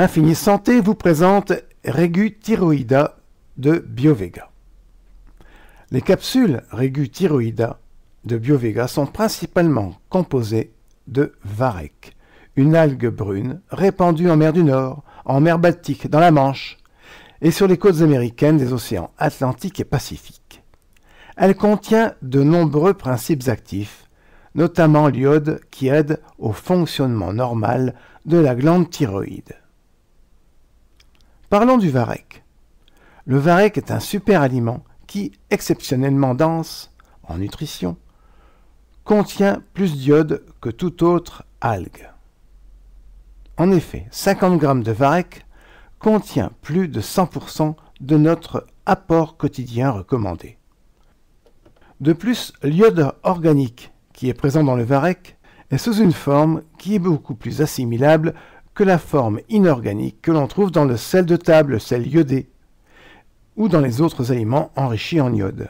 Infini Santé vous présente Thyroïda de BioVega. Les capsules Thyroïda de BioVega sont principalement composées de varech, une algue brune répandue en mer du Nord, en mer Baltique, dans la Manche et sur les côtes américaines des océans Atlantique et Pacifique. Elle contient de nombreux principes actifs, notamment l'iode qui aide au fonctionnement normal de la glande thyroïde. Parlons du varech. Le varech est un super aliment qui, exceptionnellement dense en nutrition, contient plus d'iode que toute autre algue. En effet, 50 g de varech contient plus de 100% de notre apport quotidien recommandé. De plus, l'iode organique qui est présent dans le varech est sous une forme qui est beaucoup plus assimilable la forme inorganique que l'on trouve dans le sel de table, sel iodé, ou dans les autres aliments enrichis en iode.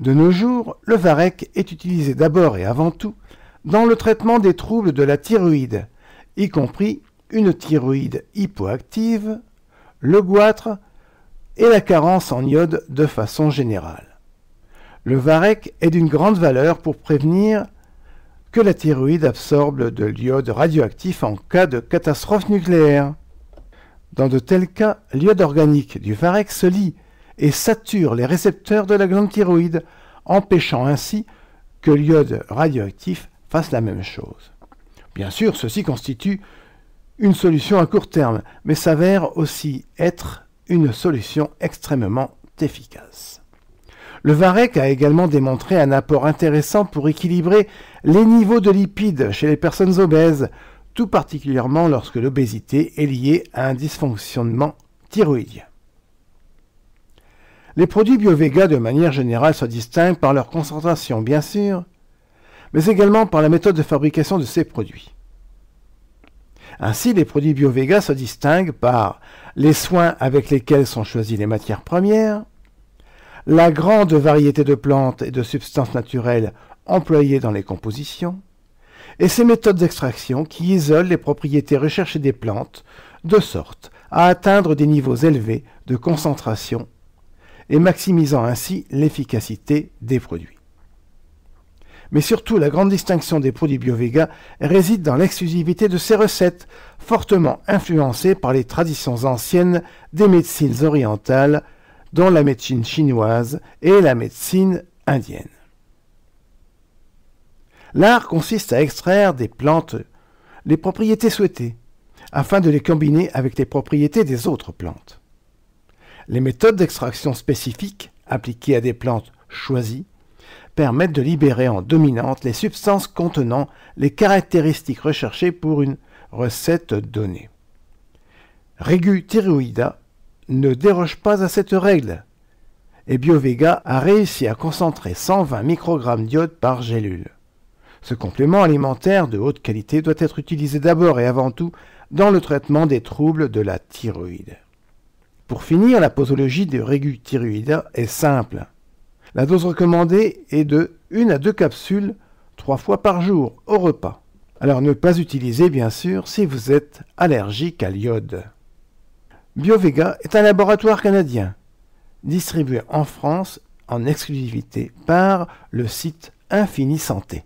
De nos jours, le varech est utilisé d'abord et avant tout dans le traitement des troubles de la thyroïde, y compris une thyroïde hypoactive, le goitre et la carence en iode de façon générale. Le varech est d'une grande valeur pour prévenir la thyroïde absorbe de l'iode radioactif en cas de catastrophe nucléaire. Dans de tels cas, l'iode organique du Varex se lie et sature les récepteurs de la glande thyroïde, empêchant ainsi que l'iode radioactif fasse la même chose. Bien sûr, ceci constitue une solution à court terme, mais s'avère aussi être une solution extrêmement efficace. Le VAREC a également démontré un apport intéressant pour équilibrer les niveaux de lipides chez les personnes obèses, tout particulièrement lorsque l'obésité est liée à un dysfonctionnement thyroïdien. Les produits BioVega de manière générale se distinguent par leur concentration bien sûr, mais également par la méthode de fabrication de ces produits. Ainsi, les produits BioVega se distinguent par les soins avec lesquels sont choisies les matières premières, la grande variété de plantes et de substances naturelles employées dans les compositions, et ces méthodes d'extraction qui isolent les propriétés recherchées des plantes de sorte à atteindre des niveaux élevés de concentration et maximisant ainsi l'efficacité des produits. Mais surtout, la grande distinction des produits bio réside dans l'exclusivité de ces recettes, fortement influencées par les traditions anciennes des médecines orientales dans la médecine chinoise et la médecine indienne. L'art consiste à extraire des plantes les propriétés souhaitées, afin de les combiner avec les propriétés des autres plantes. Les méthodes d'extraction spécifiques appliquées à des plantes choisies permettent de libérer en dominante les substances contenant les caractéristiques recherchées pour une recette donnée. Regu Thyroïda ne déroge pas à cette règle. Et BioVega a réussi à concentrer 120 microgrammes d'iode par gélule. Ce complément alimentaire de haute qualité doit être utilisé d'abord et avant tout dans le traitement des troubles de la thyroïde. Pour finir, la posologie des régus thyroïdes est simple. La dose recommandée est de 1 à 2 capsules 3 fois par jour au repas. Alors ne pas utiliser bien sûr si vous êtes allergique à l'iode. BioVega est un laboratoire canadien, distribué en France en exclusivité par le site Infini Santé.